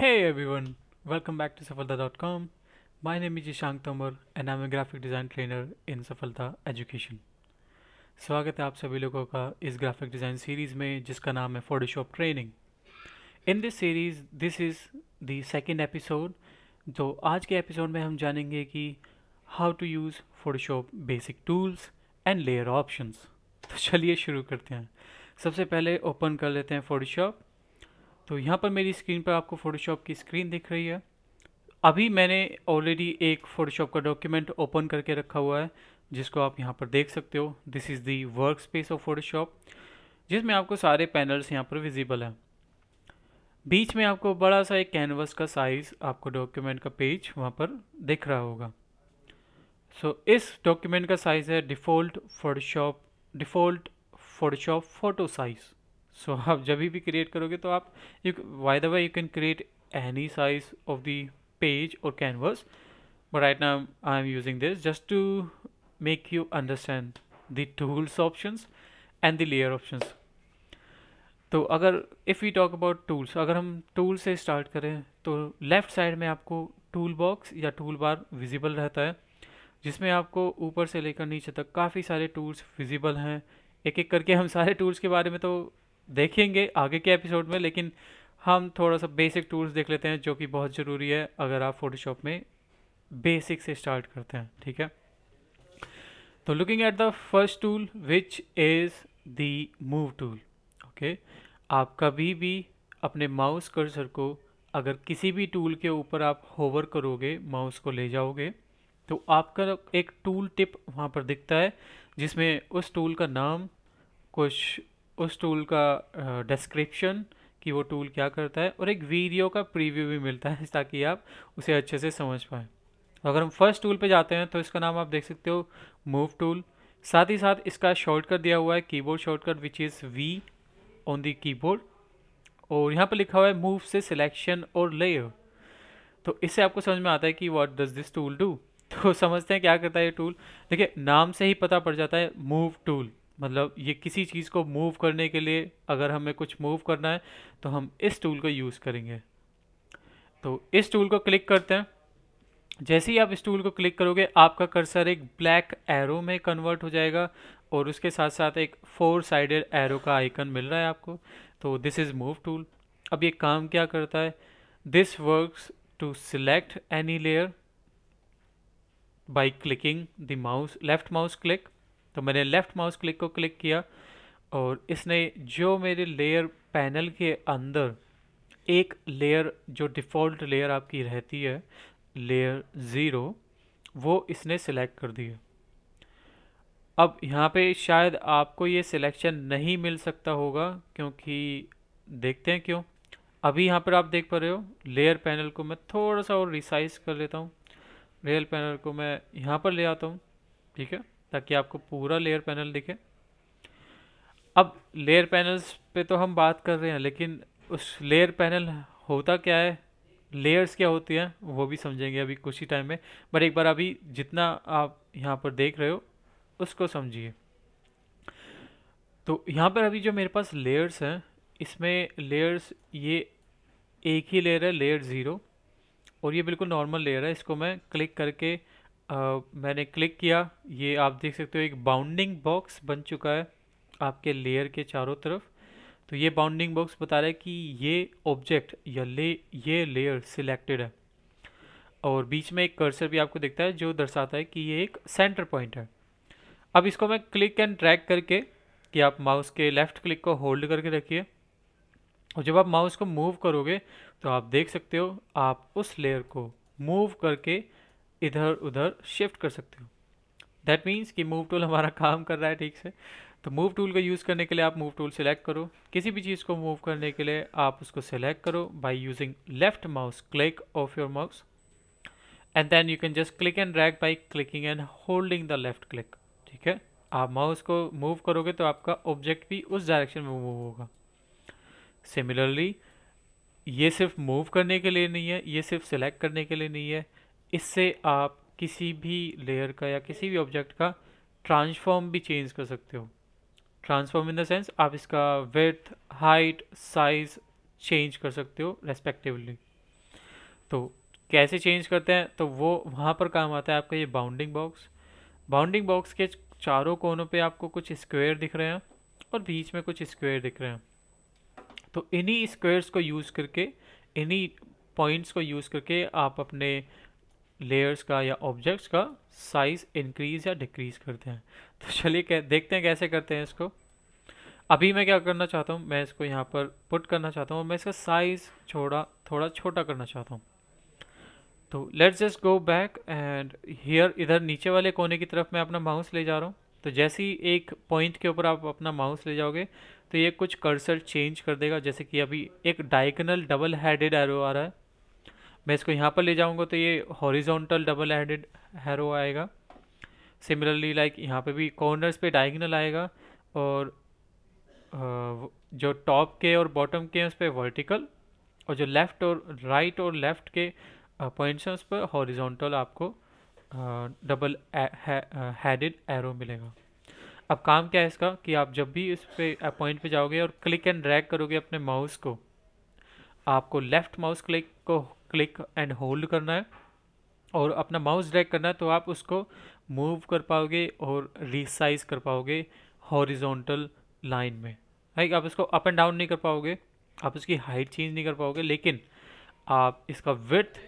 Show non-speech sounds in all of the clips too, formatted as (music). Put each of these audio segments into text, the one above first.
Hey everyone, welcome back to Safalda.com. My name is Ishank Tomar and I'm a graphic design trainer in Safalda Education. स्वागत है आप सभी लोगों का इस ग्राफिक डिज़ाइन सीरीज़ में जिसका नाम है Photoshop training in this series this is the second episode तो आज के एपिसोड में हम जानेंगे कि how to use Photoshop basic tools and layer options तो चलिए शुरू करते हैं सबसे पहले ओपन कर लेते हैं फोटोशॉप तो यहाँ पर मेरी स्क्रीन पर आपको फ़ोटोशॉप की स्क्रीन दिख रही है अभी मैंने ऑलरेडी एक फ़ोटोशॉप का डॉक्यूमेंट ओपन करके रखा हुआ है जिसको आप यहाँ पर देख सकते हो this is the workspace of Photoshop जिसमें आपको सारे पैनल्स यहाँ पर विजिबल हैं बीच में आपको बड़ा सा एक कैनवस का साइज़ आपको डॉक्यूमेंट का पेज वहाँ पर दिख रहा होगा सो so, इस डॉक्यूमेंट का साइज़ है default Photoshop default Photoshop photo size so so, (laughs) आप जब भी क्रिएट करोगे तो आप you by the way you can create any size of the page और canvas right now I am using this just to make you understand the tools option and the layer option तो अगर if you talk about tools अगर हम tool से start करें तो left side में आपको टूल बॉक्स या टूल बार विजिबल रहता है जिसमें आपको ऊपर से लेकर नीचे तक काफ़ी सारे टूल्स विजिबल हैं एक एक करके हम सारे टूल्स के बारे में तो देखेंगे आगे के एपिसोड में लेकिन हम थोड़ा सा बेसिक टूल्स देख लेते हैं जो कि बहुत ज़रूरी है अगर आप फोटोशॉप में बेसिक से स्टार्ट करते हैं ठीक है तो looking at the first tool which is the move tool okay आप कभी भी अपने माउस कर्सर को अगर किसी भी टूल के ऊपर आप होवर करोगे माउस को ले जाओगे तो आपका एक टूल टिप वहाँ पर दिखता है जिसमें उस टूल का नाम कुछ उस टूल का डिस्क्रिप्शन कि वो टूल क्या करता है और एक वीडियो का प्रीव्यू भी मिलता है (laughs) ताकि आप उसे अच्छे से समझ पाएँ तो अगर हम फर्स्ट टूल पे जाते हैं तो इसका नाम आप देख सकते हो मूव टूल साथ ही साथ इसका शॉर्टकट दिया हुआ है keyboard shortcut which is V on the keyboard और यहाँ पर लिखा हुआ है मूव से सिलेक्शन और लेयर तो इससे आपको समझ में आता है कि what does this tool do तो समझते हैं क्या करता है ये टूल देखिए नाम से ही पता पड़ जाता है मूव टूल मतलब ये किसी चीज़ को मूव करने के लिए अगर हमें कुछ मूव करना है तो हम इस टूल का यूज़ करेंगे तो इस टूल को क्लिक करते हैं जैसे ही आप इस टूल को क्लिक करोगे आपका कर्सर एक ब्लैक एरो में कन्वर्ट हो जाएगा और उसके साथ साथ एक फोर साइडेड एरो का आइकन मिल रहा है आपको तो दिस इज़ मूव टूल अब ये काम क्या करता है this works to select any layer by clicking the mouse left mouse click तो मैंने लेफ़्ट माउस क्लिक को क्लिक किया और इसने जो मेरे लेयर पैनल के अंदर एक लेयर जो डिफ़ॉल्ट लेयर आपकी रहती है लेयर ज़ीरो वो इसने सिलेक्ट कर दिया अब यहाँ पे शायद आपको ये सिलेक्शन नहीं मिल सकता होगा क्योंकि देखते हैं क्यों अभी यहाँ पर आप देख पा रहे हो लेयर पैनल को मैं थोड़ा सा और रिसाइज कर लेता हूँ लेयर पैनल को मैं यहाँ पर ले आता हूँ ठीक है ताकि आपको पूरा लेयर पैनल दिखे अब लेयर पैनल्स पे तो हम बात कर रहे हैं लेकिन उस लेयर पैनल होता क्या है लेयर्स क्या होती हैं वो भी समझेंगे अभी कुछ ही टाइम में बट एक बार अभी जितना आप यहाँ पर देख रहे हो उसको समझिए तो यहाँ पर अभी जो मेरे पास लेयर्स हैं इसमें लेयर्स ये एक ही लेयर है लेयर ज़ीरो और ये बिल्कुल नॉर्मल लेयर है इसको मैं क्लिक करके मैंने क्लिक किया ये आप देख सकते हो एक बाउंडिंग बॉक्स बन चुका है आपके लेयर के चारों तरफ तो ये बाउंडिंग बॉक्स बता रहा है कि ये ऑब्जेक्ट या ले ये लेयर सिलेक्टेड है और बीच में एक कर्सर भी आपको दिखता है जो दर्शाता है कि ये एक सेंटर पॉइंट है अब इसको मैं क्लिक एंड ट्रैक करके कि आप माउस के लेफ़्ट क्लिक को होल्ड करके रखिए और जब आप माउस को मूव करोगे तो आप देख सकते हो आप उस लेयर को मूव करके इधर उधर शिफ्ट कर सकते हो दैट मीन्स कि मूव टूल हमारा काम कर रहा है ठीक से तो मूव टूल का यूज़ करने के लिए आप मूव टूल सेलेक्ट करो किसी भी चीज़ को मूव करने के लिए आप उसको सेलेक्ट करो by using left mouse click of your mouse and then you can just click and drag by clicking and holding the left click ठीक है आप माउस को मूव करोगे तो आपका ऑब्जेक्ट भी उस डायरेक्शन में मूव होगा सिमिलरली ये सिर्फ मूव करने के लिए नहीं है ये सिर्फ सेलेक्ट करने के लिए नहीं है इससे आप किसी भी लेयर का या किसी भी ऑब्जेक्ट का ट्रांसफॉर्म भी चेंज कर सकते हो ट्रांसफॉर्म इन द सेंस आप इसका वेथ हाइट साइज चेंज कर सकते हो रेस्पेक्टिवली तो कैसे चेंज करते हैं तो वो वहाँ पर काम आता है आपका ये बाउंडिंग बॉक्स बाउंडिंग बॉक्स के चारों कोनों पे आपको कुछ स्क्वायर दिख रहे हैं और बीच में कुछ स्क्वायर दिख रहे हैं तो इन्हीं स्क्वायर्स को यूज़ करके इन्हीं पॉइंट्स को यूज़ करके आप अपने लेयर्स का या ऑब्जेक्ट्स का साइज़ इंक्रीज या डिक्रीज़ करते हैं (laughs) तो चलिए देखते हैं कैसे करते हैं इसको अभी मैं क्या करना चाहता हूँ मैं इसको यहाँ पर पुट करना चाहता हूँ मैं इसका साइज़ छोड़ा थोड़ा छोटा करना चाहता हूँ तो let's just go back and here इधर नीचे वाले कोने की तरफ मैं अपना माउस ले जा रहा हूँ तो जैसे ही एक पॉइंट के ऊपर आप अपना माउस ले जाओगे तो ये कुछ कर्सर चेंज कर देगा जैसे कि अभी एक डायगनल डबल हेडेड एरो आ रहा है मैं इसको यहाँ पर ले जाऊँगा तो ये हॉरिजोंटल डबल हैंडेड हैरो आएगा सिमिलरली लाइक यहाँ पे भी कॉर्नर्स पे डायगनल आएगा और जो टॉप के और बॉटम के हैं उस पर वर्टिकल और जो लेफ़्ट और राइट और लेफ़्ट के पॉइंट्स हैं उस पर हॉरिजोंटल आपको डबल हेडेड एरो मिलेगा अब काम क्या है इसका कि आप जब भी इस पर पॉइंट पे जाओगे और क्लिक एंड ड्रैग करोगे अपने माउस को आपको लेफ़्ट माउस क्लिक को क्लिक एंड होल्ड करना है और अपना माउस ड्रैग करना है तो आप उसको मूव कर पाओगे और रिसाइज कर पाओगे हॉरिजॉन्टल लाइन में राइट आप इसको अप एंड डाउन नहीं कर पाओगे आप उसकी हाइट चेंज नहीं कर पाओगे लेकिन आप इसका विथ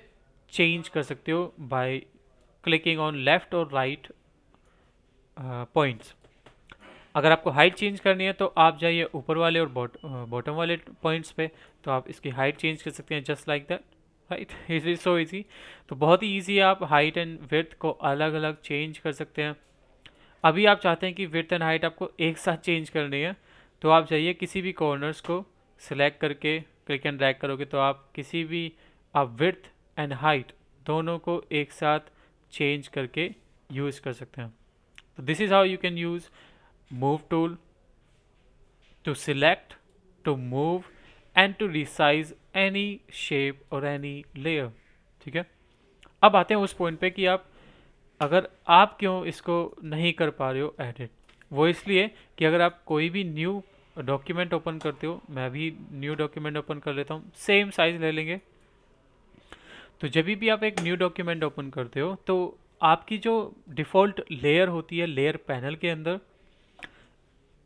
चेंज कर सकते हो बाय क्लिकिंग ऑन लेफ्ट और राइट पॉइंट्स अगर आपको हाइट चेंज करनी है तो आप जाइए ऊपर वाले और बॉटम uh, वाले पॉइंट्स पे तो आप इसकी हाइट चेंज कर सकते हैं just like that right it is so easy तो बहुत ही ईजी आप हाइट एंड विर्थ को अलग अलग चेंज कर सकते हैं अभी आप चाहते हैं कि विर्थ एंड हाइट आपको एक साथ चेंज करनी है तो आप जाइए किसी भी कॉर्नर्स को सिलेक्ट करके क्लिक एंड ड्रैग करोगे तो आप किसी भी आप विर्थ एंड हाइट दोनों को एक साथ चेंज करके यूज़ कर सकते हैं तो this is how you can use move tool to select to move and to resize any shape और एनी लेयर ठीक है अब आते हैं उस पॉइंट पे कि आप अगर आप क्यों इसको नहीं कर पा रहे हो एडिट वो इसलिए कि अगर आप कोई भी न्यू डॉक्यूमेंट ओपन करते हो मैं भी न्यू डॉक्यूमेंट ओपन कर लेता हूँ सेम साइज़ ले लेंगे तो जब भी आप एक न्यू डॉक्यूमेंट ओपन करते हो तो आपकी जो डिफ़ॉल्ट लेयर होती है लेयर पैनल के अंदर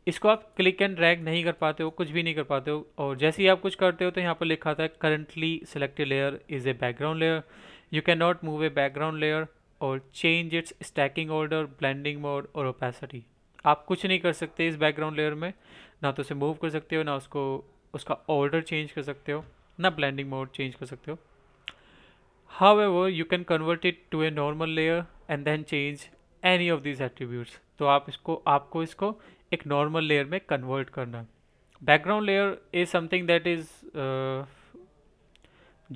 इसको आप क्लिक एंड ड्रैग नहीं कर पाते हो कुछ भी नहीं कर पाते हो और जैसे ही आप कुछ करते हो तो यहाँ पर लिखा था currently selected layer is a background layer you cannot move a background layer और change its stacking order blending mode और ओपेसिटी आप कुछ नहीं कर सकते इस बैकग्राउंड लेयर में ना तो उसे मूव कर सकते हो ना उसको उसका ऑर्डर चेंज कर सकते हो ना ब्लेंडिंग मोड चेंज कर सकते हो however you can convert it to a normal layer and then change any of these attributes तो आप इसको आपको इसको एक नॉर्मल लेयर में कन्वर्ट करना background layer is something that is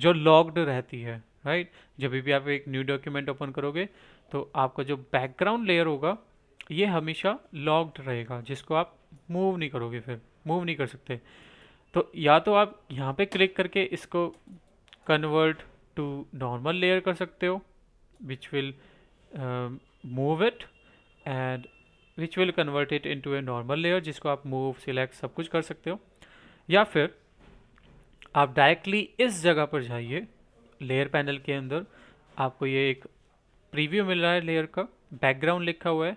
जो लॉग्ड रहती है राइट right? जब भी आप एक न्यू डॉक्यूमेंट ओपन करोगे तो आपका जो बैकग्राउंड लेयर होगा ये हमेशा लॉक्ड रहेगा जिसको आप मूव नहीं करोगे फिर मूव नहीं कर सकते तो या तो आप यहाँ पे क्लिक करके इसको कन्वर्ट टू नॉर्मल लेयर कर सकते हो which will move it and which will convert it to a normal layer जिसको आप मूव सिलेक्ट सब कुछ कर सकते हो या फिर आप डायरेक्टली इस जगह पर जाइए लेयर पैनल के अंदर आपको ये एक प्रीव्यू मिल रहा है लेयर का बैकग्राउंड लिखा हुआ है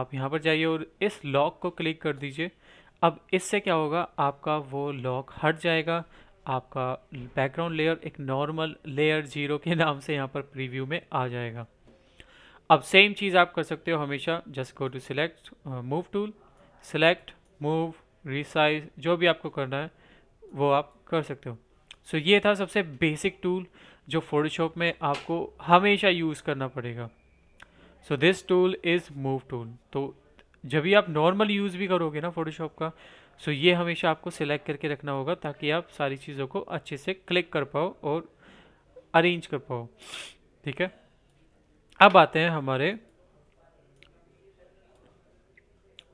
आप यहाँ पर जाइए और इस लॉक को क्लिक कर दीजिए अब इससे क्या होगा आपका वो लॉक हट जाएगा आपका बैकग्राउंड लेयर एक नॉर्मल लेयर जीरो के नाम से यहाँ पर प्रीव्यू में आ जाएगा अब सेम चीज़ आप कर सकते हो हमेशा just go to select move tool select move resize जो भी आपको करना है वो आप कर सकते हो सो so, ये था सबसे बेसिक टूल जो फोटोशॉप में आपको हमेशा यूज़ करना पड़ेगा so this tool is move tool तो जब भी आप नॉर्मल यूज़ भी करोगे ना फोटोशॉप का सो so ये हमेशा आपको सिलेक्ट करके रखना होगा ताकि आप सारी चीज़ों को अच्छे से क्लिक कर पाओ और अरेंज कर पाओ ठीक है अब आते हैं हमारे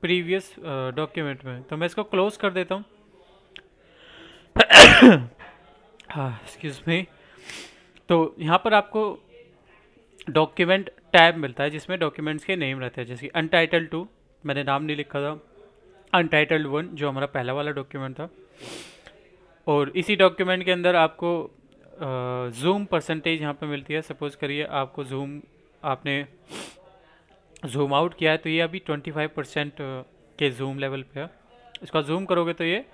प्रीवियस डॉक्यूमेंट में तो मैं इसको क्लोज कर देता हूँ (coughs) हाँ एक्सक्यूज मी तो यहाँ पर आपको डॉक्यूमेंट टैब मिलता है जिसमें डॉक्यूमेंट्स के नेम रहते हैं जैसे टाइटल टू मैंने नाम नहीं लिखा था अनटाइटल्ड वन जो हमारा पहला वाला डॉक्यूमेंट था और इसी डॉक्यूमेंट के अंदर आपको जूम परसेंटेज यहाँ पर मिलती है सपोज करिए आपको जूम आपने जूम आउट किया है तो ये अभी 25 परसेंट के जूम लेवल पे है इसका जूम करोगे तो ये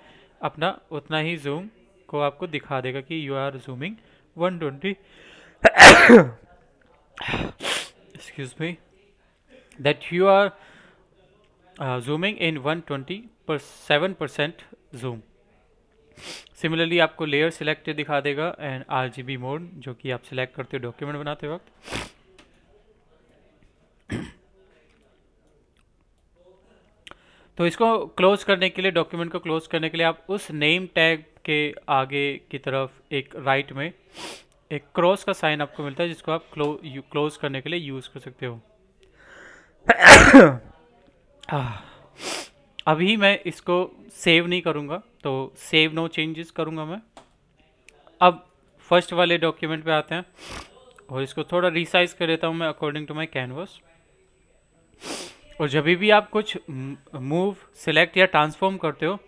अपना उतना ही जूम को आपको दिखा देगा कि you are zooming 120 twenty excuse me that you are zooming in one twenty per seven percent zoom similarly आपको लेयर सिलेक्ट दिखा देगा and R G B mode जो कि आप सिलेक्ट करते हो डॉक्यूमेंट बनाते वक्त तो इसको क्लोज करने के लिए डॉक्यूमेंट को क्लोज करने के लिए आप उस नेम टैग के आगे की तरफ एक राइट में एक क्रॉस का साइन आपको मिलता है जिसको आप क्लो, क्लोज करने के लिए यूज़ कर सकते हो अभी मैं इसको सेव नहीं करूँगा तो सेव नो चेंजेस करूँगा मैं अब फर्स्ट वाले डॉक्यूमेंट पे आते हैं और इसको थोड़ा रिसाइज कर देता हूँ मैं अकॉर्डिंग टू माई कैनवस और जब भी आप कुछ मूव सेलेक्ट या ट्रांसफॉर्म करते हो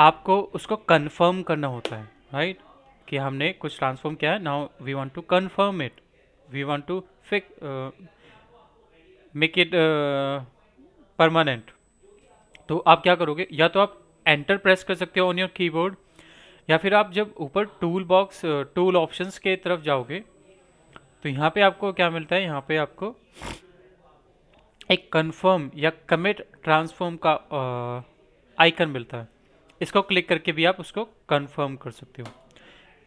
आपको उसको कंफर्म करना होता है राइट right? कि हमने कुछ ट्रांसफॉर्म किया है now we want to confirm it we want to fix make it permanent तो आप क्या करोगे या तो आप एंटर प्रेस कर सकते हो ऑन योर कीबोर्ड या फिर आप जब ऊपर टूल बॉक्स टूल ऑप्शंस के तरफ जाओगे तो यहाँ पे आपको क्या मिलता है यहाँ पे आपको एक कन्फर्म या कमिट ट्रांसफॉर्म का आइकन मिलता है इसको क्लिक करके भी आप उसको कन्फर्म कर सकते हो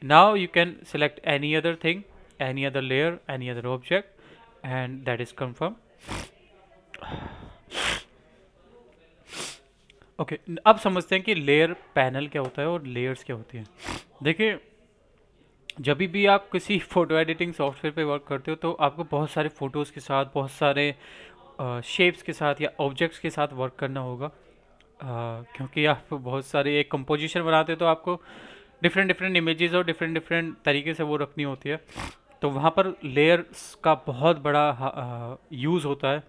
now you can select any other thing any other layer any other object and that is confirm okay अब समझते हैं कि लेयर पैनल क्या होता है और लेयर्स क्या होती हैं देखिए जब भी आप किसी फ़ोटो एडिटिंग सॉफ्टवेयर पे वर्क करते हो तो आपको बहुत सारे फ़ोटोज़ के साथ बहुत सारे शेप्स के साथ या ऑब्जेक्ट्स के साथ वर्क करना होगा क्योंकि आप बहुत सारे एक कंपोजिशन बनाते हो तो आपको डिफरेंट डिफरेंट इमेजेस और डिफरेंट डिफरेंट तरीके से वो रखनी होती है तो वहाँ पर लेयर्स का बहुत बड़ा यूज़ होता है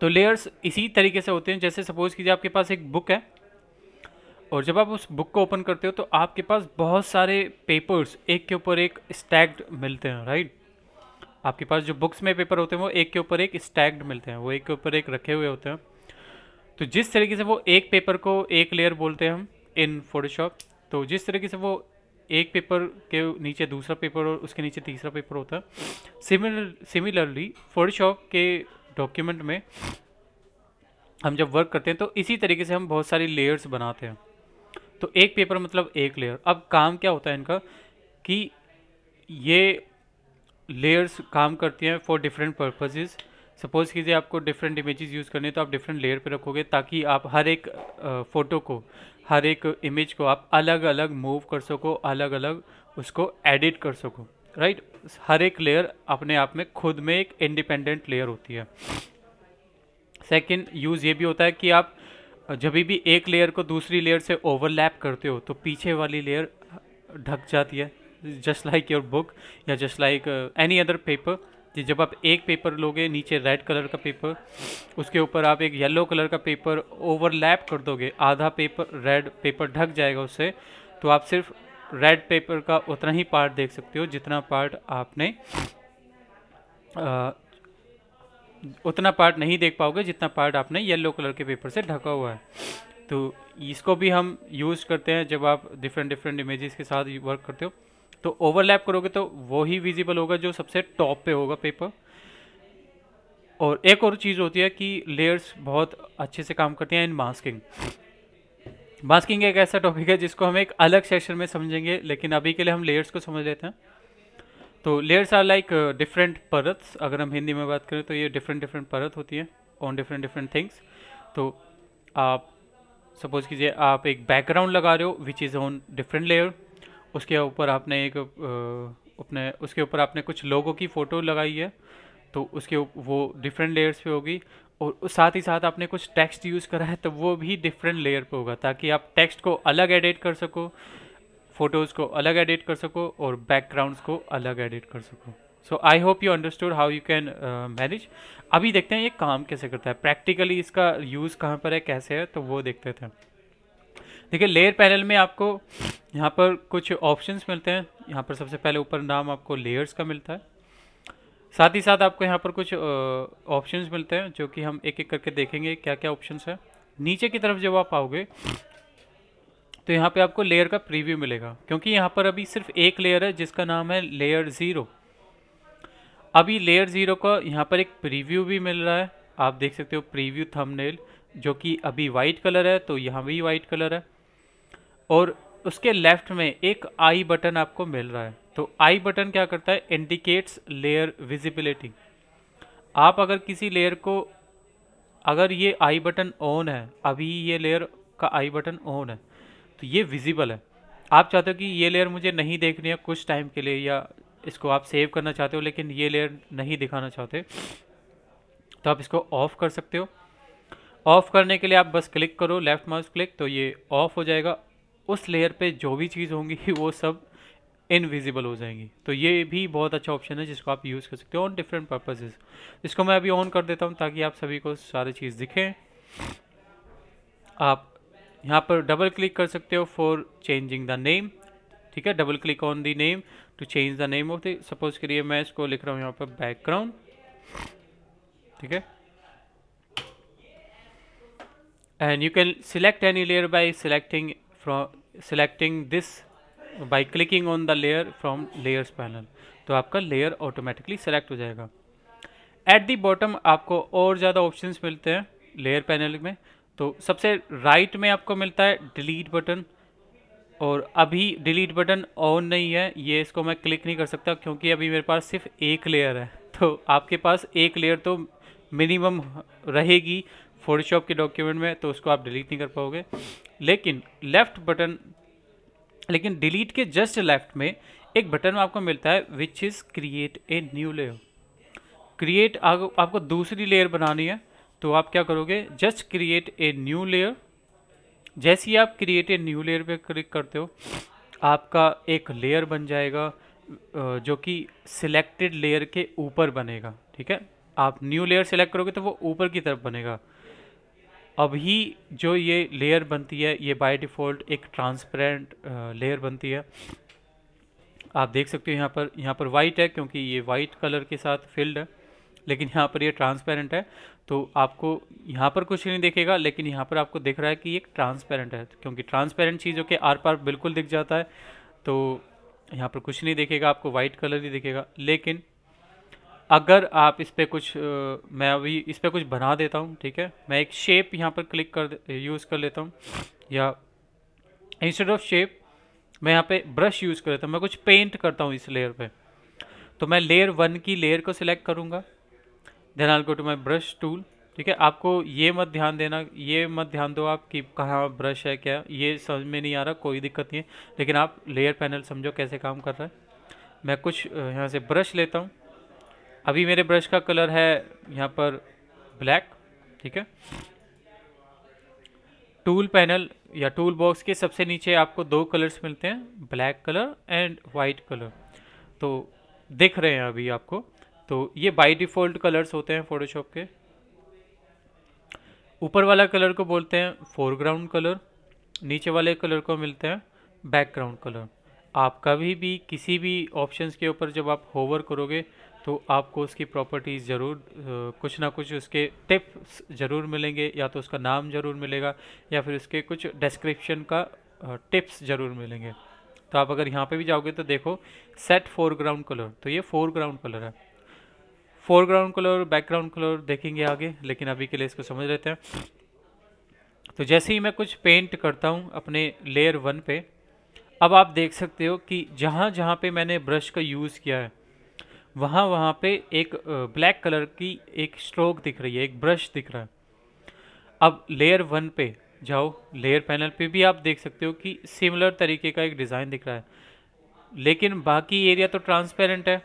तो लेयर्स इसी तरीके से होते हैं जैसे सपोज़ कीजिए आपके पास एक बुक है और जब आप उस बुक को ओपन करते हो तो आपके पास बहुत सारे पेपर्स एक के ऊपर एक स्टैक्ड मिलते हैं राइट आपके पास जो बुक्स में पेपर होते हैं वो एक के ऊपर एक स्टैक्ड मिलते हैं वो एक के ऊपर एक रखे हुए होते हैं तो जिस तरीके से वो एक पेपर को एक लेयर बोलते हैं हम इन फोटोशॉप तो जिस तरीके से वो एक पेपर के नीचे दूसरा पेपर और उसके नीचे तीसरा पेपर होता है सिमिलरली फोटोशॉप के डॉक्यूमेंट में हम जब वर्क करते हैं तो इसी तरीके से हम बहुत सारी लेयर्स बनाते हैं तो एक पेपर मतलब एक लेयर अब काम क्या होता है इनका कि ये लेयर्स काम करती हैं फॉर डिफरेंट पर्पजेज़ सपोज़ कीजिए आपको डिफरेंट इमेजेस यूज़ करने तो आप डिफरेंट लेयर पे रखोगे ताकि आप हर एक फ़ोटो को हर एक इमेज को आप अलग अलग मूव कर सको अलग अलग उसको एडिट कर सको राइट right? हर एक लेयर अपने आप में खुद में एक इंडिपेंडेंट लेयर होती है सेकंड यूज़ ये भी होता है कि आप जब भी एक लेयर को दूसरी लेयर से ओवरलैप करते हो तो पीछे वाली लेयर ढक जाती है जस्ट लाइक योर बुक या just like any other paper जब आप एक पेपर लोगे नीचे रेड कलर का पेपर उसके ऊपर आप एक येलो कलर का पेपर ओवरलैप कर दोगे आधा पेपर रेड पेपर ढक जाएगा उससे तो आप सिर्फ रेड पेपर का उतना ही पार्ट देख सकते हो जितना पार्ट आपने आ, uh, उतना पार्ट नहीं देख पाओगे जितना पार्ट आपने येलो कलर के पेपर से ढका हुआ है तो इसको भी हम यूज़ करते हैं जब आप डिफरेंट डिफरेंट इमेजेस के साथ वर्क करते हो तो ओवरलैप करोगे तो वो ही विजिबल होगा जो सबसे टॉप पे होगा पेपर और एक और चीज़ होती है कि लेयर्स बहुत अच्छे से काम करते हैं इन मास्किंग मास्किंग एक ऐसा टॉपिक है जिसको हम एक अलग सेशन में समझेंगे लेकिन अभी के लिए हम लेयर्स को समझ लेते हैं तो लेयर्स आर लाइक डिफरेंट परत अगर हम हिंदी में बात करें तो ये डिफरेंट डिफरेंट परत होती है ऑन डिफरेंट डिफरेंट थिंग्स तो आप सपोज कीजिए आप एक बैकग्राउंड लगा रहे हो which is on different layer उसके ऊपर आपने एक अपने उसके ऊपर आपने कुछ लोगों की फ़ोटो लगाई है तो उसके वो डिफरेंट लेयर्स पे होगी और साथ ही साथ आपने कुछ टेक्स्ट यूज़ करा है तो वो भी डिफरेंट लेयर पे होगा ताकि आप टेक्स्ट को अलग एडिट कर सको फ़ोटोज़ को अलग एडिट कर सको और बैकग्राउंड्स को अलग एडिट कर सको so I hope you understood how you can manage अभी देखते हैं ये काम कैसे करता है प्रैक्टिकली इसका यूज़ कहाँ पर है कैसे है तो वो देखते थे देखिए लेयर पैनल में आपको यहाँ पर कुछ ऑप्शंस मिलते हैं यहाँ पर सबसे पहले ऊपर नाम आपको लेयर्स का मिलता है साथ ही साथ आपको यहाँ पर कुछ ऑप्शंस मिलते हैं जो कि हम एक एक करके देखेंगे क्या क्या ऑप्शंस है नीचे की तरफ जब आप आओगे तो यहाँ पे आपको लेयर का प्रीव्यू मिलेगा क्योंकि यहाँ पर अभी सिर्फ एक लेयर है जिसका नाम है लेयर ज़ीरो अभी लेयर ज़ीरो का यहाँ पर एक प्रीव्यू भी मिल रहा है आप देख सकते हो प्रीव्यू थंबनेल जो कि अभी वाइट कलर है तो यहाँ भी वाइट कलर है और उसके लेफ्ट में एक आई बटन आपको मिल रहा है तो आई बटन क्या करता है इंडिकेट्स लेयर विजिबिलिटी आप अगर किसी लेयर को अगर ये आई बटन ऑन है अभी ये लेयर का आई बटन ऑन है तो ये विजिबल है आप चाहते हो कि ये लेयर मुझे नहीं देखनी है कुछ टाइम के लिए या इसको आप सेव करना चाहते हो लेकिन ये लेयर नहीं दिखाना चाहते तो आप इसको ऑफ़ कर सकते हो ऑफ़ करने के लिए आप बस क्लिक करो लेफ़्ट माउस क्लिक तो ये ऑफ़ हो जाएगा उस लेयर पे जो भी चीज़ होंगी (laughs) वो सब इनविजिबल हो जाएंगी तो ये भी बहुत अच्छा ऑप्शन है जिसको आप यूज़ कर सकते हो ऑन डिफरेंट पर्पजेज इसको मैं अभी ऑन कर देता हूँ ताकि आप सभी को सारी चीज़ दिखें आप यहाँ पर डबल क्लिक कर सकते हो फॉर चेंजिंग द नेम ठीक है double click on the name to change the name of the suppose करिए मैं इसको लिख रहा हूँ यहाँ पर बैकग्राउंड ठीक है and you can select any layer by selecting from selecting this by clicking on the layer from layers panel तो आपका layer automatically select हो जाएगा at the bottom आपको और ज़्यादा options मिलते हैं layer panel में तो सबसे राइट right में आपको मिलता है delete button और अभी डिलीट बटन ऑन नहीं है ये इसको मैं क्लिक नहीं कर सकता क्योंकि अभी मेरे पास सिर्फ एक लेयर है तो आपके पास एक लेयर तो मिनिमम रहेगी फोटोशॉप के डॉक्यूमेंट में तो उसको आप डिलीट नहीं कर पाओगे लेकिन लेफ़्ट बटन लेकिन डिलीट के जस्ट लेफ्ट में एक बटन आपको मिलता है which is create a new layer create आपको दूसरी लेयर बनानी है तो आप क्या करोगे just create a new layer जैसे ही आप क्रिएट ए न्यू लेयर पे क्लिक करते हो आपका एक लेयर बन जाएगा जो कि सिलेक्टेड लेयर के ऊपर बनेगा ठीक है आप न्यू लेयर सेलेक्ट करोगे तो वो ऊपर की तरफ बनेगा अभी जो ये लेयर बनती है ये बाय डिफ़ॉल्ट एक ट्रांसपेरेंट लेयर बनती है आप देख सकते हो यहाँ पर यहाँ पर वाइट है क्योंकि ये वाइट कलर के साथ फिल्ड है लेकिन यहाँ पर ये ट्रांसपेरेंट है तो आपको यहाँ पर कुछ नहीं देखेगा लेकिन यहाँ पर आपको दिख रहा है कि ये ट्रांसपेरेंट है क्योंकि ट्रांसपेरेंट चीज़ों के आर पार बिल्कुल दिख जाता है तो यहाँ पर कुछ नहीं देखेगा आपको वाइट कलर ही दिखेगा लेकिन अगर आप इस पर कुछ आ, मैं अभी इस पर कुछ बना देता हूँ ठीक है मैं एक शेप यहाँ पर क्लिक कर यूज़ कर लेता हूँ या इंस्टेड ऑफ शेप मैं यहाँ पे ब्रश यूज़ कर लेता हूँ मैं कुछ पेंट करता हूँ इस लेयर पे तो मैं लेयर वन की लेयर को सिलेक्ट करूँगा then I'll go to my brush tool ठीक है आपको ये मत ध्यान देना ये मत ध्यान दो आप कि कहाँ ब्रश है क्या ये समझ में नहीं आ रहा कोई दिक्कत नहीं है लेकिन आप लेयर पैनल समझो कैसे काम कर रहा है मैं कुछ यहाँ से ब्रश लेता हूँ अभी मेरे ब्रश का कलर है यहाँ पर ब्लैक ठीक है टूल पैनल या टूल बॉक्स के सबसे नीचे आपको दो कलर्स मिलते हैं black colour and white colour तो देख रहे हैं अभी आपको तो ये बाय डिफ़ॉल्ट कलर्स होते हैं फोटोशॉप के ऊपर वाला कलर को बोलते हैं फोरग्राउंड कलर नीचे वाले कलर को मिलते हैं बैकग्राउंड कलर आप कभी भी किसी भी ऑप्शंस के ऊपर जब आप होवर करोगे तो आपको उसकी प्रॉपर्टीज़ ज़रूर कुछ ना कुछ उसके टिप्स ज़रूर मिलेंगे या तो उसका नाम ज़रूर मिलेगा या फिर उसके कुछ डिस्क्रिप्शन का टिप्स ज़रूर मिलेंगे तो आप अगर यहाँ पे भी जाओगे तो देखो सेट फोरग्राउंड कलर तो ये फोरग्राउंड कलर है फोरग्राउंड कलर बैकग्राउंड कलर देखेंगे आगे लेकिन अभी के लिए इसको समझ लेते हैं तो जैसे ही मैं कुछ पेंट करता हूँ अपने लेयर वन पे अब आप देख सकते हो कि जहाँ जहाँ पे मैंने ब्रश का यूज़ किया है वहाँ वहाँ पे एक ब्लैक कलर की एक स्ट्रोक दिख रही है एक ब्रश दिख रहा है अब लेयर वन पे जाओ लेयर पैनल पे भी आप देख सकते हो कि सिमिलर तरीके का एक डिज़ाइन दिख रहा है लेकिन बाकी एरिया तो ट्रांसपेरेंट है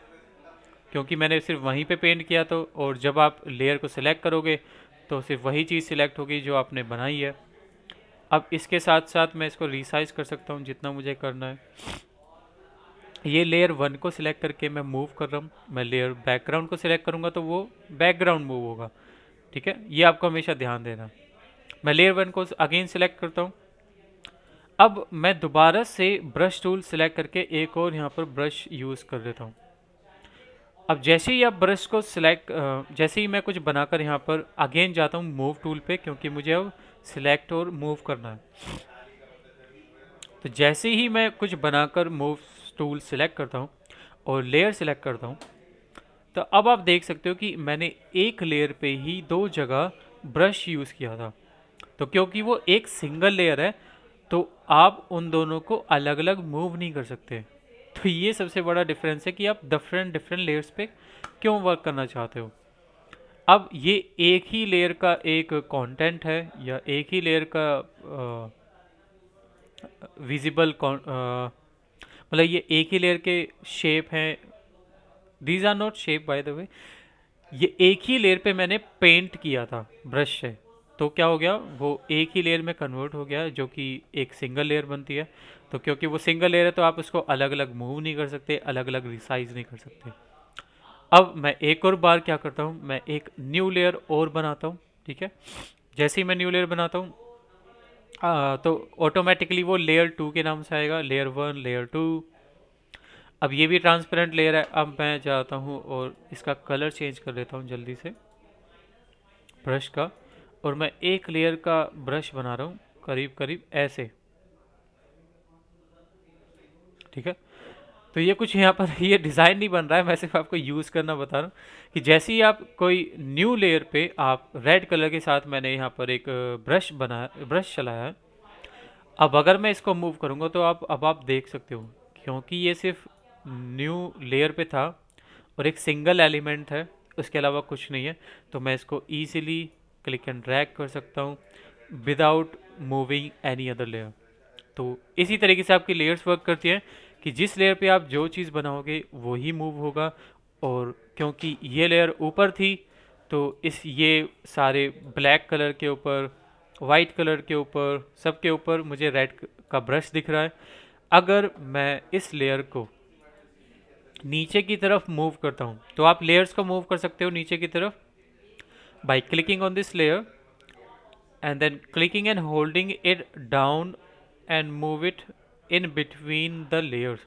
क्योंकि मैंने सिर्फ वहीं पे पेंट किया तो और जब आप लेयर को सिलेक्ट करोगे तो सिर्फ वही चीज़ सिलेक्ट होगी जो आपने बनाई है अब इसके साथ साथ मैं इसको रिसाइज़ कर सकता हूँ जितना मुझे करना है ये लेयर वन को सिलेक्ट करके मैं मूव कर रहा हूँ मैं लेयर बैकग्राउंड को सिलेक्ट करूँगा तो वो बैकग्राउंड मूव होगा ठीक है ये आपको हमेशा ध्यान देना मैं लेयर वन को अगेन सिलेक्ट करता हूँ अब मैं दोबारा से ब्रश टूल सिलेक्ट करके एक और यहाँ पर ब्रश यूज़ कर देता हूँ अब जैसे ही आप ब्रश को सिलेक्ट जैसे ही मैं कुछ बनाकर यहाँ पर अगेन जाता हूँ मूव टूल पे क्योंकि मुझे अब सिलेक्ट और मूव करना है तो जैसे ही मैं कुछ बनाकर मूव टूल सिलेक्ट करता हूँ और लेयर सिलेक्ट करता हूँ तो अब आप देख सकते हो कि मैंने एक लेयर पे ही दो जगह ब्रश यूज़ किया था तो क्योंकि वो एक सिंगल लेयर है तो आप उन दोनों को अलग अलग मूव नहीं कर सकते तो ये सबसे बड़ा डिफरेंस है कि आप डिफरेंट डिफरेंट लेयर्स पे क्यों वर्क करना चाहते हो अब ये एक ही लेयर का एक कंटेंट है या एक ही लेयर का आ, विजिबल uh, मतलब ये एक ही लेयर के शेप हैं these are not shape by the way ये एक ही लेयर पे मैंने पेंट किया था ब्रश से तो क्या हो गया वो एक ही लेयर में कन्वर्ट हो गया जो कि एक सिंगल लेयर बनती है तो क्योंकि वो सिंगल लेयर है तो आप उसको अलग अलग मूव नहीं कर सकते अलग अलग रिसाइज नहीं कर सकते अब मैं एक और बार क्या करता हूँ मैं एक न्यू लेयर और बनाता हूँ ठीक है जैसे ही मैं न्यू लेयर बनाता हूँ तो ऑटोमेटिकली वो लेयर टू के नाम से आएगा लेयर वन लेयर टू अब ये भी ट्रांसपेरेंट लेयर है अब मैं जाता हूँ और इसका कलर चेंज कर लेता हूँ जल्दी से ब्रश का और मैं एक लेयर का ब्रश बना रहा हूँ करीब करीब ऐसे ठीक है तो ये कुछ यहाँ पर ये डिज़ाइन नहीं बन रहा है मैं सिर्फ आपको यूज़ करना बता रहा हूँ कि जैसे ही आप कोई न्यू लेयर पे आप रेड कलर के साथ मैंने यहाँ पर एक ब्रश बनाया ब्रश चलाया है अब अगर मैं इसको मूव करूँगा तो आप अब आप देख सकते हो क्योंकि ये सिर्फ न्यू लेयर पे था और एक सिंगल एलिमेंट है उसके अलावा कुछ नहीं है तो मैं इसको ईजिली क्लिक एंड ड्रैग कर सकता हूँ without moving any other layer तो इसी तरीके से आपकी लेयर्स वर्क करती हैं कि जिस लेयर पे आप जो चीज़ बनाओगे वही मूव होगा और क्योंकि ये लेयर ऊपर थी तो इस ये सारे ब्लैक कलर के ऊपर वाइट कलर के ऊपर सब के ऊपर मुझे रेड का ब्रश दिख रहा है अगर मैं इस लेयर को नीचे की तरफ मूव करता हूँ तो आप लेयर्स को मूव कर सकते हो नीचे की तरफ by clicking on this layer and then clicking and holding it down and move it in between the layers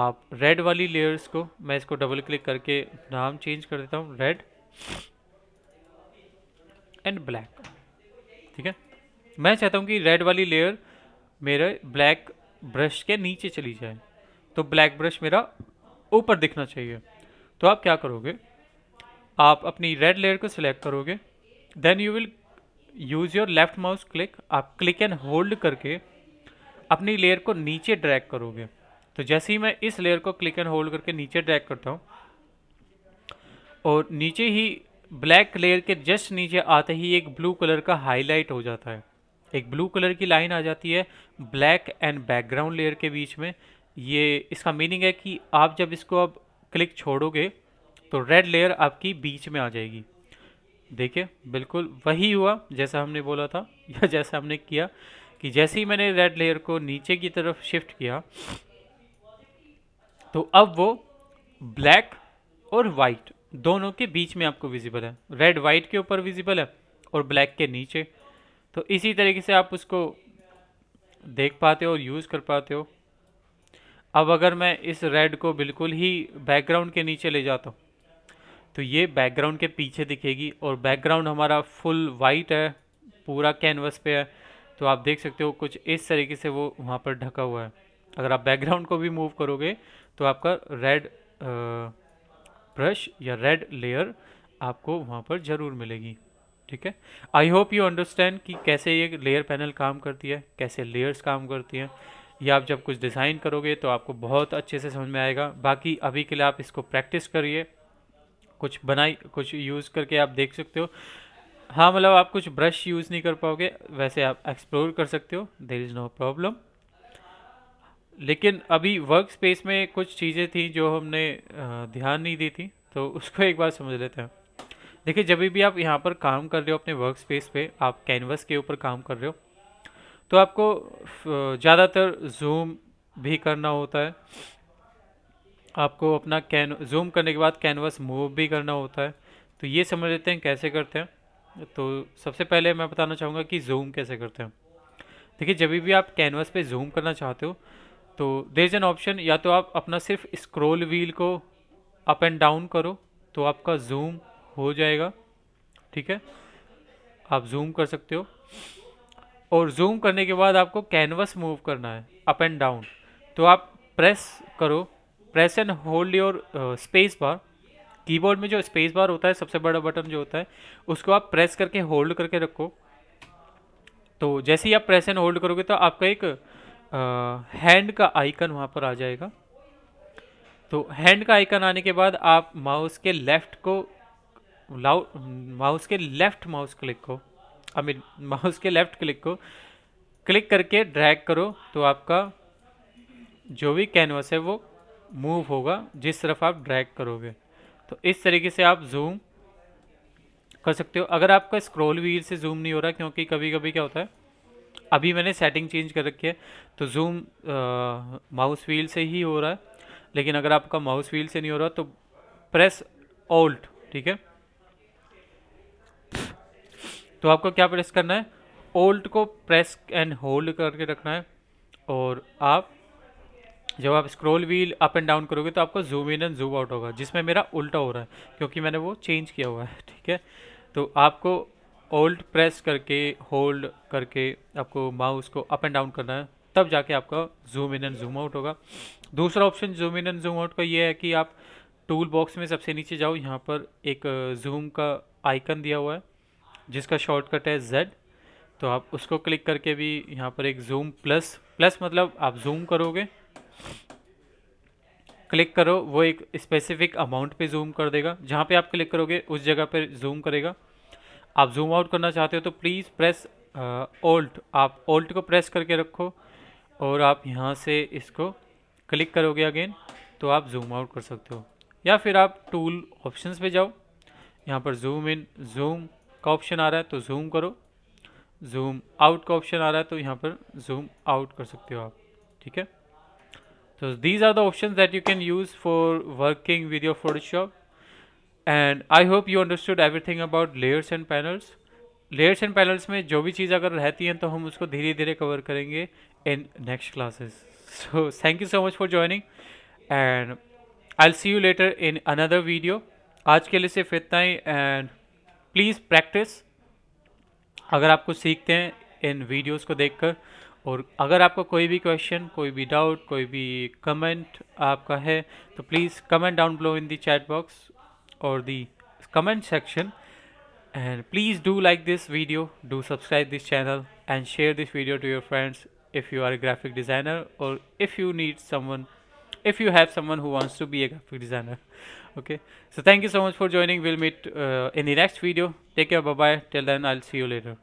आप रेड वाली लेयर्स को मैं इसको डबल क्लिक करके नाम चेंज कर देता हूँ रेड एंड ब्लैक ठीक है मैं चाहता हूँ कि रेड वाली लेयर मेरे ब्लैक ब्रश के नीचे चली जाए तो ब्लैक ब्रश मेरा ऊपर दिखना चाहिए तो आप क्या करोगे आप अपनी रेड लेयर को सिलेक्ट करोगे then you will use your left mouse click आप क्लिक एंड होल्ड करके अपनी लेयर को नीचे ड्रैग करोगे तो जैसे ही मैं इस लेयर को क्लिक एंड होल्ड करके नीचे ड्रैग करता हूँ और नीचे ही ब्लैक लेयर के जस्ट नीचे आते ही एक ब्लू कलर का हाईलाइट हो जाता है एक ब्लू कलर की लाइन आ जाती है ब्लैक एंड बैकग्राउंड लेयर के बीच में ये इसका मीनिंग है कि आप जब इसको अब क्लिक छोड़ोगे तो रेड लेयर आपकी बीच में आ जाएगी देखिए बिल्कुल वही हुआ जैसा हमने बोला था या जैसा हमने किया कि जैसे ही मैंने रेड लेयर को नीचे की तरफ शिफ्ट किया तो अब वो ब्लैक और वाइट दोनों के बीच में आपको विजिबल है रेड वाइट के ऊपर विजिबल है और ब्लैक के नीचे तो इसी तरीके से आप उसको देख पाते हो और यूज़ कर पाते हो अब अगर मैं इस रेड को बिल्कुल ही बैकग्राउंड के नीचे ले जाता हूँ तो ये बैकग्राउंड के पीछे दिखेगी और बैकग्राउंड हमारा फुल वाइट है पूरा कैनवस पे है तो आप देख सकते हो कुछ इस तरीके से वो वहाँ पर ढका हुआ है अगर आप बैकग्राउंड को भी मूव करोगे तो आपका रेड ब्रश या रेड लेयर आपको वहाँ पर ज़रूर मिलेगी ठीक है आई होप यू अंडरस्टैंड कि कैसे ये लेयर पैनल काम करती है कैसे लेयर्स काम करती हैं या आप जब कुछ डिज़ाइन करोगे तो आपको बहुत अच्छे से समझ में आएगा बाकी अभी के लिए आप इसको प्रैक्टिस करिए कुछ बनाई कुछ यूज़ करके आप देख सकते हो हाँ मतलब आप कुछ ब्रश यूज़ नहीं कर पाओगे वैसे आप एक्सप्लोर कर सकते हो देर इज़ नो प्रॉब्लम लेकिन अभी वर्क स्पेस में कुछ चीज़ें थी जो हमने ध्यान नहीं दी थी तो उसको एक बार समझ लेते हैं देखिए जब भी आप यहाँ पर काम कर रहे हो अपने वर्क स्पेस पे आप कैनवस के ऊपर काम कर रहे हो तो आपको ज़्यादातर जूम भी करना होता है आपको अपना कैन जूम करने के बाद कैनवस मूव भी करना होता है तो ये समझ लेते हैं कैसे करते हैं तो सबसे पहले मैं बताना चाहूँगा कि जूम कैसे करते हैं देखिए जब भी आप कैनवास पे जूम करना चाहते हो तो देर इज़ एन ऑप्शन या तो आप अपना सिर्फ स्क्रोल व्हील को अप एंड डाउन करो तो आपका जूम हो जाएगा ठीक है आप जूम कर सकते हो और जूम करने के बाद आपको कैनवस मूव करना है अप एंड डाउन तो आप प्रेस करो press and hold your space bar keyboard में जो स्पेस बार होता है सबसे बड़ा बटन जो होता है उसको आप प्रेस करके होल्ड करके रखो तो जैसे ही आप प्रेस एंड होल्ड करोगे तो आपका एक हैंड का आइकन वहाँ पर आ जाएगा तो हैंड का आइकन आने के बाद आप माउस के लेफ्ट को लाउ माउस के लेफ्ट माउस क्लिक को आई मीन माउस के लेफ्ट क्लिक को क्लिक करके ड्रैग करो तो आपका जो भी कैनवास है वो मूव होगा जिस तरफ आप ड्रैग करोगे तो इस तरीके से आप जूम कर सकते हो अगर आपका स्क्रॉल व्हील से जूम नहीं हो रहा क्योंकि कभी कभी क्या होता है अभी मैंने सेटिंग चेंज कर रखी है तो जूम माउस व्हील से ही हो रहा है लेकिन अगर आपका माउस व्हील से नहीं हो रहा तो प्रेस ओल्ट ठीक है तो आपको क्या प्रेस करना है ओल्ट को प्रेस एंड होल्ड करके रखना है और आप जब आप scroll wheel up and down करोगे तो आपको zoom in and zoom out होगा जिसमें मेरा उल्टा हो रहा है क्योंकि मैंने वो चेंज किया हुआ है ठीक है तो आपको ओल्ड प्रेस करके होल्ड करके आपको माउस को अप एंड डाउन करना है तब जाके आपका zoom in and zoom out होगा दूसरा option zoom in and zoom out का ये है कि आप टूल बॉक्स में सबसे नीचे जाओ यहाँ पर एक जूम का आइकन दिया हुआ है जिसका शॉर्टकट है जेड तो आप उसको क्लिक करके भी यहाँ पर एक जूम प्लस प्लस मतलब आप जूम करोगे क्लिक करो वो एक स्पेसिफिक अमाउंट पे जूम कर देगा जहाँ पे आप क्लिक करोगे उस जगह पे जूम करेगा आप जूम आउट करना चाहते हो तो प्लीज़ प्रेस ओल्ट आप ओल्ट को प्रेस करके रखो और आप यहाँ से इसको क्लिक करोगे अगेन तो आप जूम आउट कर सकते हो या फिर आप टूल ऑप्शंस पे जाओ यहाँ पर जूम इन जूम का ऑप्शन आ रहा है तो जूम करो जूम आउट का ऑप्शन आ रहा है तो यहाँ पर जूम आउट कर सकते हो आप ठीक है so these are the options that you can use for working with your Photoshop and I hope you understood everything about layers and panels layers and panels में जो भी चीज़ अगर रहती हैं तो हम उसको धीरे धीरे कवर करेंगे in next classes so thank you so much for joining and I see you later in another video आज के लिए सिर्फ इतना ही एंड प्लीज़ प्रैक्टिस अगर आपको सीखते हैं इन वीडियोस को देखकर और अगर आपका कोई भी क्वेश्चन कोई भी डाउट कोई भी कमेंट आपका है तो please comment down below in the chat box और the comment section and please do like this video do subscribe this channel and share this video to your friends if you are a graphic designer or if you need someone if you have someone who wants to be a graphic designer okay so thank you so much for joining we'll meet uh, in the next video take care bye bye till then i'll see you later